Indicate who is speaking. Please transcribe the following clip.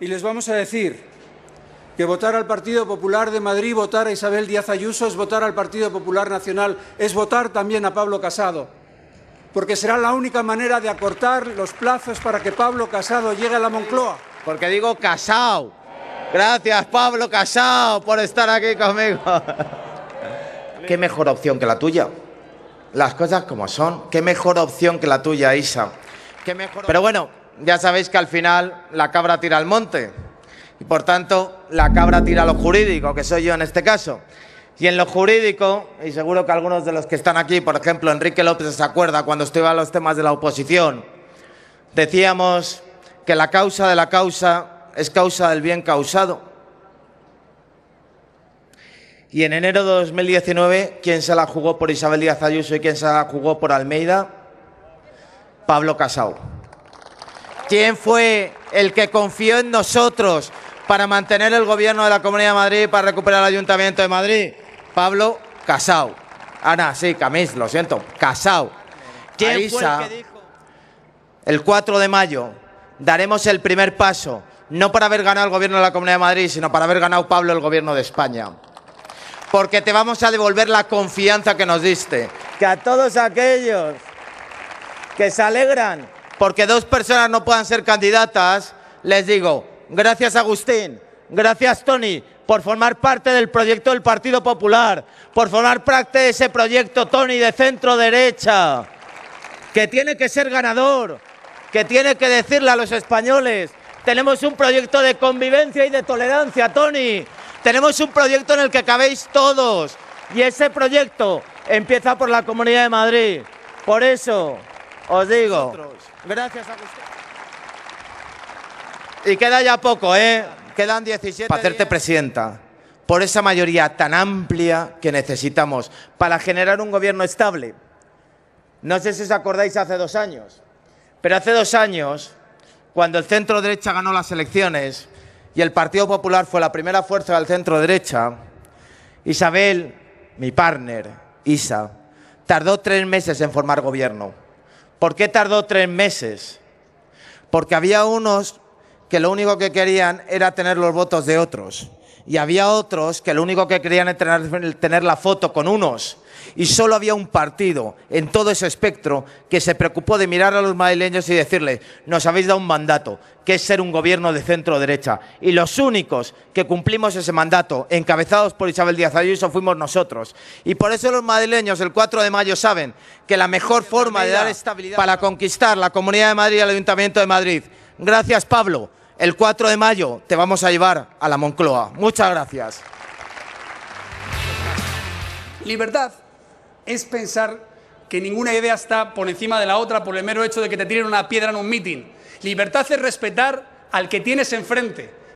Speaker 1: y les vamos a decir que votar al Partido Popular de Madrid, votar a Isabel Díaz Ayuso es votar al Partido Popular Nacional, es votar también a Pablo Casado, porque será la única manera de acortar los plazos para que Pablo Casado llegue a la Moncloa. Porque digo Casado. Gracias Pablo Casado por estar aquí conmigo. ¿Qué mejor opción que la tuya? Las cosas como son. ¿Qué mejor opción que la tuya, Isa? ¿Qué mejor... Pero bueno, ya sabéis que al final la cabra tira al monte. Y por tanto, la cabra tira a lo jurídico, que soy yo en este caso. Y en lo jurídico, y seguro que algunos de los que están aquí, por ejemplo, Enrique López se acuerda cuando estuve los temas de la oposición, decíamos que la causa de la causa es causa del bien causado. Y en enero de 2019, ¿quién se la jugó por Isabel Díaz Ayuso y quién se la jugó por Almeida? Pablo Casado. ¿Quién fue el que confió en nosotros para mantener el gobierno de la Comunidad de Madrid, para recuperar el Ayuntamiento de Madrid? Pablo Casao. Ah, Ana, sí, Camis, lo siento, Casao.
Speaker 2: ¿Quién el,
Speaker 1: el 4 de mayo daremos el primer paso, no para haber ganado el gobierno de la Comunidad de Madrid, sino para haber ganado Pablo el gobierno de España. Porque te vamos a devolver la confianza que nos diste. Que a todos aquellos que se alegran porque dos personas no puedan ser candidatas, les digo, gracias Agustín, gracias Tony, por formar parte del proyecto del Partido Popular, por formar parte de ese proyecto, Tony, de centro derecha, que tiene que ser ganador, que tiene que decirle a los españoles, tenemos un proyecto de convivencia y de tolerancia, Tony, tenemos un proyecto en el que cabéis todos, y ese proyecto empieza por la Comunidad de Madrid. Por eso, os digo, gracias a usted. Y queda ya poco, ¿eh? Quedan 17. Para hacerte presidenta. Por esa mayoría tan amplia que necesitamos para generar un gobierno estable. No sé si os acordáis hace dos años, pero hace dos años, cuando el centro derecha ganó las elecciones y el Partido Popular fue la primera fuerza del centro derecha, Isabel, mi partner, Isa, tardó tres meses en formar gobierno. ¿Por qué tardó tres meses? Porque había unos que lo único que querían era tener los votos de otros. Y había otros que lo único que querían era tener la foto con unos. Y solo había un partido en todo ese espectro que se preocupó de mirar a los madrileños y decirles, nos habéis dado un mandato, que es ser un gobierno de centro derecha. Y los únicos que cumplimos ese mandato, encabezados por Isabel Díaz Ayuso, fuimos nosotros. Y por eso los madrileños el 4 de mayo saben que la mejor forma de dar estabilidad para conquistar la Comunidad de Madrid y el Ayuntamiento de Madrid. Gracias, Pablo. El 4 de mayo te vamos a llevar a la Moncloa. Muchas gracias. Libertad es pensar que ninguna idea está por encima de la otra por el mero hecho de que te tiren una piedra en un mitin. Libertad es respetar al que tienes enfrente.